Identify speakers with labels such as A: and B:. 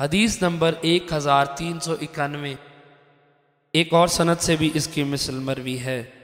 A: हदीस नंबर एक हज़ार तीन सौ इक्यानवे एक और सनत से भी इसकी मिसल मरवी है